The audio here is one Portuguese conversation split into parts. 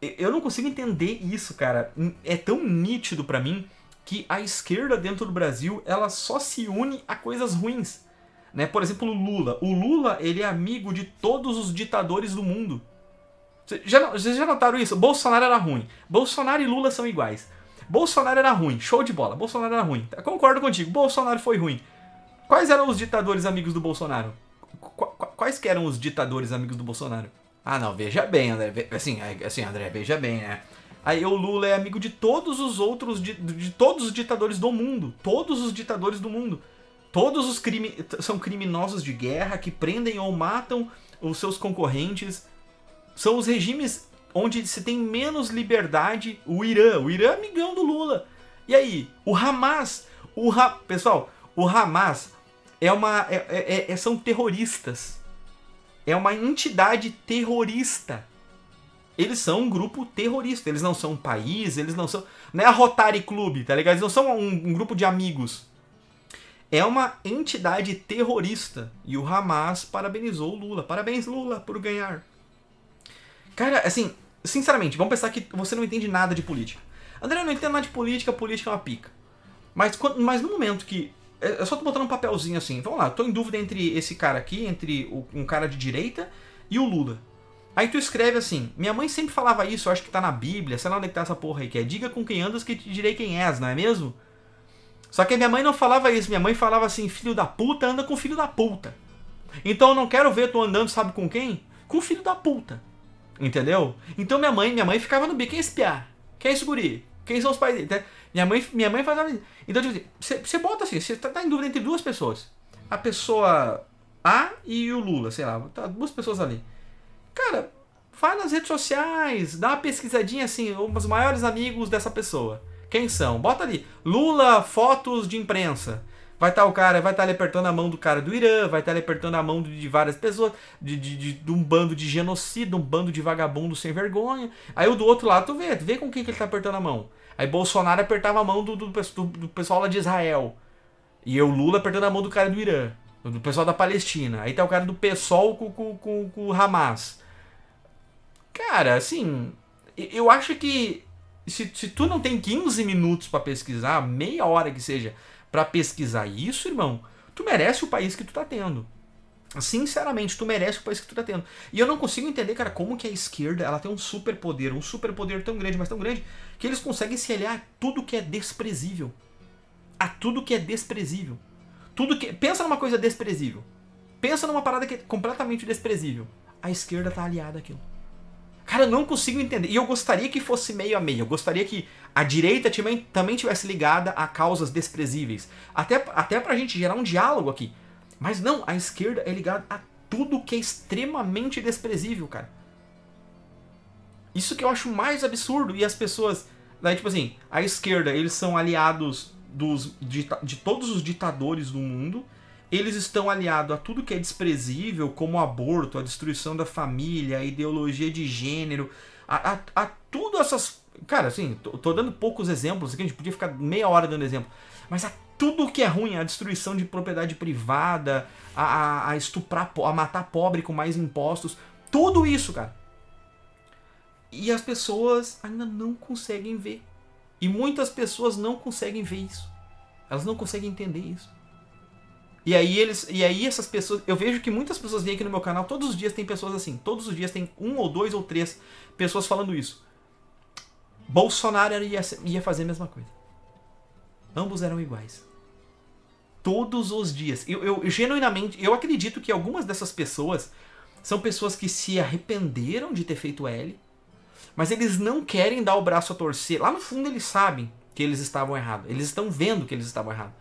Eu não consigo entender isso, cara. É tão nítido para mim que a esquerda dentro do Brasil ela só se une a coisas ruins. Né? Por exemplo, o Lula. O Lula ele é amigo de todos os ditadores do mundo. Já, vocês já notaram isso? Bolsonaro era ruim. Bolsonaro e Lula são iguais. Bolsonaro era ruim. Show de bola. Bolsonaro era ruim. Concordo contigo. Bolsonaro foi ruim. Quais eram os ditadores amigos do Bolsonaro? Qu quais que eram os ditadores amigos do Bolsonaro? Ah, não, veja bem, André. Assim, é, assim, André, veja bem, né? Aí o Lula é amigo de todos os outros, de, de todos os ditadores do mundo. Todos os ditadores do mundo. Todos os crime, são criminosos de guerra que prendem ou matam os seus concorrentes. São os regimes onde se tem menos liberdade. O Irã, o Irã é amigão do Lula. E aí, o Hamas, o ha, pessoal, o Hamas é uma é, é, é, são terroristas é uma entidade terrorista. Eles são um grupo terrorista, eles não são um país, eles não são. Não é a Rotary Club, tá ligado? Eles não são um, um grupo de amigos. É uma entidade terrorista. E o Hamas parabenizou o Lula. Parabéns, Lula, por ganhar. Cara, assim, sinceramente, vamos pensar que você não entende nada de política. André, eu não entendo nada de política, política é uma pica. Mas, mas no momento que é, é só tu botando um papelzinho assim. Vamos lá, tô em dúvida entre esse cara aqui, entre o, um cara de direita e o Lula. Aí tu escreve assim: Minha mãe sempre falava isso, eu acho que tá na Bíblia, sei lá onde é que tá essa porra aí, que é diga com quem andas que te direi quem és, não é mesmo? Só que minha mãe não falava isso, minha mãe falava assim: Filho da puta, anda com filho da puta. Então eu não quero ver tu andando, sabe com quem? Com filho da puta. Entendeu? Então minha mãe, minha mãe ficava no bico, quem é esse piá? Quem é esse guri? Quem são os pais dele? Né? Minha, mãe, minha mãe faz a Então, tipo assim, você bota assim, você tá, tá, em dúvida entre duas pessoas. A pessoa A e o Lula, sei lá. Tá duas pessoas ali. Cara, vai nas redes sociais, dá uma pesquisadinha assim, os maiores amigos dessa pessoa. Quem são? Bota ali. Lula, fotos de imprensa. Vai estar tá o cara, vai estar tá apertando a mão do cara do Irã, vai estar tá apertando a mão de várias pessoas, de, de, de, de, um bando de genocida, um bando de vagabundo sem vergonha. Aí o do outro lado, tu vê, tu vê com quem que ele tá apertando a mão. Aí Bolsonaro apertava a mão do, do, do, do pessoal lá de Israel. E eu, Lula, apertando a mão do cara do Irã, do pessoal da Palestina. Aí tá o cara do PSOL com, com, com, com o Hamas. Cara, assim, eu acho que se, se tu não tem 15 minutos para pesquisar, meia hora que seja, para pesquisar isso, irmão, tu merece o país que tu tá tendo. Sinceramente, tu merece o país que tu tá tendo. E eu não consigo entender, cara, como que a esquerda ela tem um superpoder, um superpoder tão grande, mas tão grande, que eles conseguem se aliar a tudo que é desprezível. A tudo que é desprezível. Tudo que. Pensa numa coisa desprezível. Pensa numa parada que é completamente desprezível. A esquerda tá aliada àquilo. Cara, eu não consigo entender. E eu gostaria que fosse meio a meio. Eu gostaria que a direita também, também tivesse ligada a causas desprezíveis. Até, até pra gente gerar um diálogo aqui. Mas não, a esquerda é ligada a tudo que é extremamente desprezível, cara. Isso que eu acho mais absurdo. E as pessoas. Daí, né, tipo assim, a esquerda, eles são aliados dos, de, de todos os ditadores do mundo eles estão aliados a tudo que é desprezível, como o aborto, a destruição da família, a ideologia de gênero, a, a, a tudo essas. Cara, assim, tô, tô, dando poucos exemplos aqui, a gente podia ficar meia hora dando exemplo, mas a tudo que é ruim, a destruição de propriedade privada, a, a, a estuprar, a matar pobre com mais impostos, tudo isso, cara. E as pessoas ainda não conseguem ver. E muitas pessoas não conseguem ver isso. Elas não conseguem entender isso. E aí eles, e aí essas pessoas, eu vejo que muitas pessoas vêm aqui no meu canal, todos os dias tem pessoas assim, todos os dias tem um ou dois ou três pessoas falando isso. Bolsonaro ia, ia fazer a mesma coisa. Ambos eram iguais. Todos os dias. Eu, eu genuinamente, eu acredito que algumas dessas pessoas são pessoas que se arrependeram de ter feito L, mas eles não querem dar o braço a torcer. Lá no fundo eles sabem que eles estavam errados. Eles estão vendo que eles estavam errados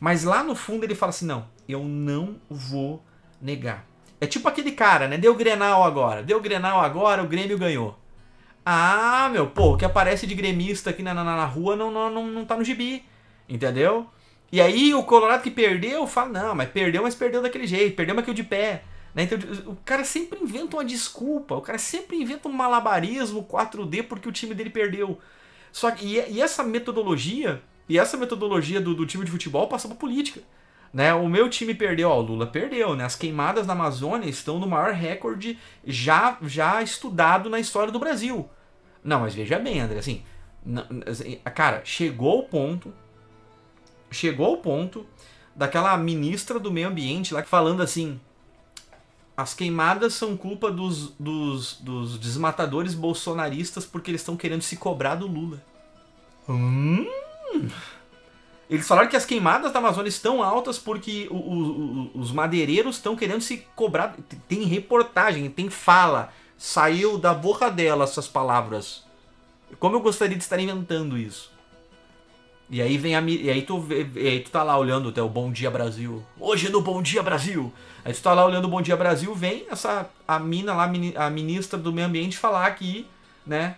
mas lá no fundo ele fala assim: não, eu não vou negar. É tipo aquele cara, né? Deu Grenal agora. Deu Grenal agora, o Grêmio ganhou. Ah, meu, pô, o que aparece de gremista aqui na, na, na rua não, não, não, não tá no gibi. Entendeu? E aí o Colorado que perdeu fala, não, mas perdeu, mas perdeu daquele jeito, perdeu, mas que de pé. Né? Então, o cara sempre inventa uma desculpa, o cara sempre inventa um malabarismo 4D porque o time dele perdeu. Só que, e, e essa metodologia e essa metodologia do, do time de futebol passou para política. Né? O meu time perdeu, ó, o Lula perdeu, né? As queimadas na Amazônia estão no maior recorde já, já estudado na história do Brasil. Não, mas veja bem, André, assim, assim cara, chegou o ponto, chegou o ponto daquela ministra do meio ambiente lá falando assim, as queimadas são culpa dos, dos, dos desmatadores bolsonaristas porque eles estão querendo se cobrar do Lula. Hum? Eles falaram que as queimadas da Amazônia estão altas porque o, o, o, os madeireiros estão querendo se cobrar. Tem reportagem, tem fala. Saiu da boca dela essas palavras. Como eu gostaria de estar inventando isso. E aí vem a e aí tu, e aí tu tá lá olhando até o Bom Dia Brasil. Hoje no Bom Dia Brasil. Aí tu tá lá olhando o Bom Dia Brasil, vem essa a mina lá a ministra do Meio Ambiente falar que, né,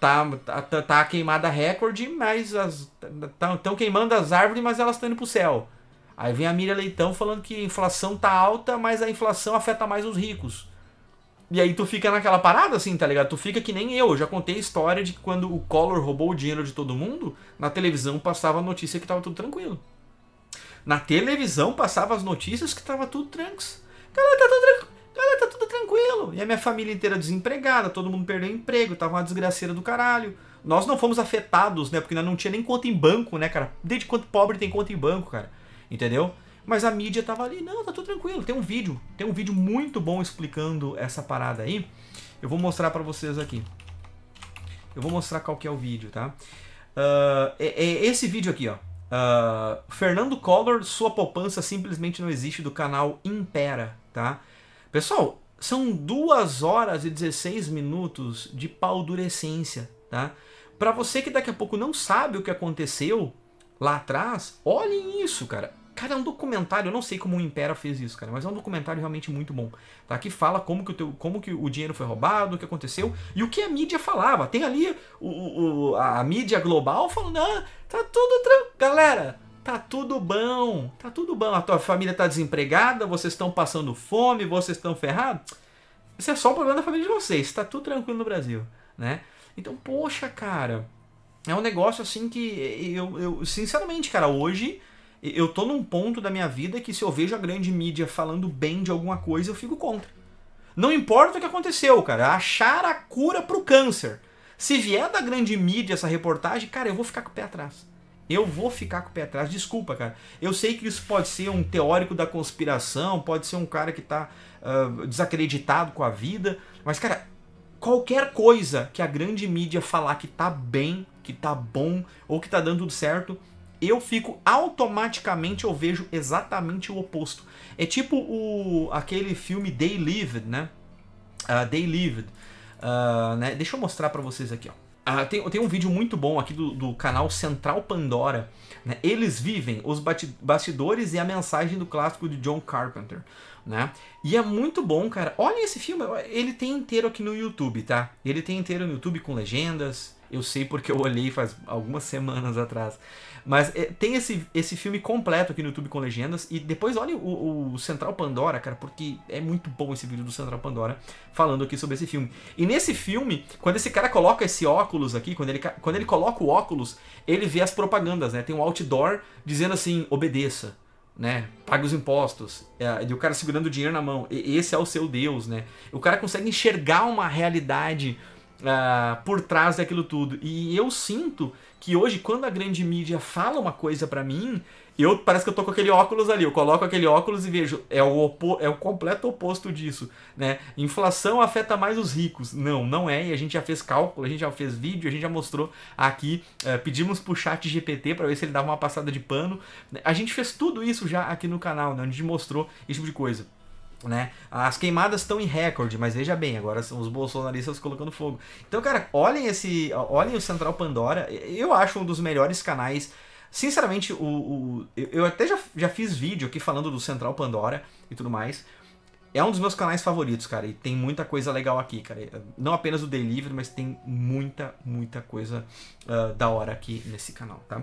tá, tá, tá queimada recorde, mas estão tá, queimando as árvores, mas elas estão indo pro céu. Aí vem a Miriam Leitão falando que a inflação tá alta, mas a inflação afeta mais os ricos. E aí tu fica naquela parada assim, tá ligado? Tu fica que nem eu. eu já contei a história de que quando o Collor roubou o dinheiro de todo mundo, na televisão passava a notícia que tava tudo tranquilo. Na televisão passava as notícias que tava tudo tranks. Cara, tá tudo tranquilo tá tudo tranquilo. E a minha família inteira desempregada, todo mundo perdeu emprego, tava uma desgraceira do caralho. Nós não fomos afetados, né? Porque nós não tinha nem conta em banco, né, cara? Desde quanto pobre tem conta em banco, cara. Entendeu? Mas a mídia tava ali, não, tá tudo tranquilo. Tem um vídeo, tem um vídeo muito bom explicando essa parada aí. Eu vou mostrar para vocês aqui. Eu vou mostrar qual que é o vídeo, tá? Uh, é, é esse vídeo aqui, ó. Uh, Fernando Collor, sua poupança simplesmente não existe do canal Impera, tá? Pessoal, são 2 horas e 16 minutos de paldurecência, tá? Para você que daqui a pouco não sabe o que aconteceu lá atrás, olhem isso, cara. Cara, é um documentário, eu não sei como o Impera fez isso, cara, mas é um documentário realmente muito bom, tá? Que fala como que o, teu, como que o dinheiro foi roubado, o que aconteceu e o que a mídia falava. Tem ali o, o a mídia global falando, ah, tá tudo tranquilo, galera, Tá tudo bom, tá tudo bom. A tua família tá desempregada, vocês estão passando fome, vocês estão ferrados. Isso é só o problema da família de vocês, tá tudo tranquilo no Brasil, né? Então, poxa, cara, é um negócio assim que eu, eu sinceramente, cara, hoje eu tô num ponto da minha vida que se eu vejo a grande mídia falando bem de alguma coisa, eu fico contra. Não importa o que aconteceu, cara, achar a cura pro câncer. Se vier da grande mídia essa reportagem, cara, eu vou ficar com o pé atrás. Eu vou ficar com o pé atrás. Desculpa, cara. Eu sei que isso pode ser um teórico da conspiração, pode ser um cara que tá uh, desacreditado com a vida, mas, cara, qualquer coisa que a grande mídia falar que tá bem, que tá bom ou que tá dando tudo certo, eu fico automaticamente eu vejo exatamente o oposto. É tipo o aquele filme They Lived, né? Uh, They Lived. Uh, né? Deixa eu mostrar para vocês aqui, ó. Ah, tem, tem, um vídeo muito bom aqui do, do canal Central Pandora. Né? Eles vivem os bastidores e a mensagem do clássico de John Carpenter. Né? E é muito bom, cara. Olha esse filme, ele tem inteiro aqui no YouTube, tá? Ele tem inteiro no YouTube com legendas, eu sei porque eu olhei faz algumas semanas atrás. Mas é, tem esse, esse filme completo aqui no YouTube com legendas. E depois olha o, o, Central Pandora, cara, porque é muito bom esse vídeo do Central Pandora falando aqui sobre esse filme. E nesse filme, quando esse cara coloca esse óculos aqui, quando ele, quando ele coloca o óculos, ele vê as propagandas, né? Tem um outdoor dizendo assim: obedeça. Né? Paga os impostos. É, e o cara segurando o dinheiro na mão. E, esse é o seu Deus, né? O cara consegue enxergar uma realidade uh, por trás daquilo tudo. E eu sinto que hoje, quando a grande mídia fala uma coisa para mim, eu parece que eu tô com aquele óculos ali, eu coloco aquele óculos e vejo, é o, opo, é o completo oposto disso, né? Inflação afeta mais os ricos. Não, não é, e a gente já fez cálculo, a gente já fez vídeo, a gente já mostrou aqui, é, pedimos pro chat GPT para ver se ele dava uma passada de pano. A gente fez tudo isso já aqui no canal, né? onde a gente mostrou esse tipo de coisa. Né? As queimadas estão em recorde, mas veja bem, agora são os bolsonaristas colocando fogo. Então, cara, olhem esse, olhem o Central Pandora. Eu acho um dos melhores canais. Sinceramente, o, o eu até já, já fiz vídeo aqui falando do Central Pandora e tudo mais. É um dos meus canais favoritos, cara, e tem muita coisa legal aqui, cara. Não apenas o delivery, mas tem muita, muita coisa uh, da hora aqui nesse canal, tá?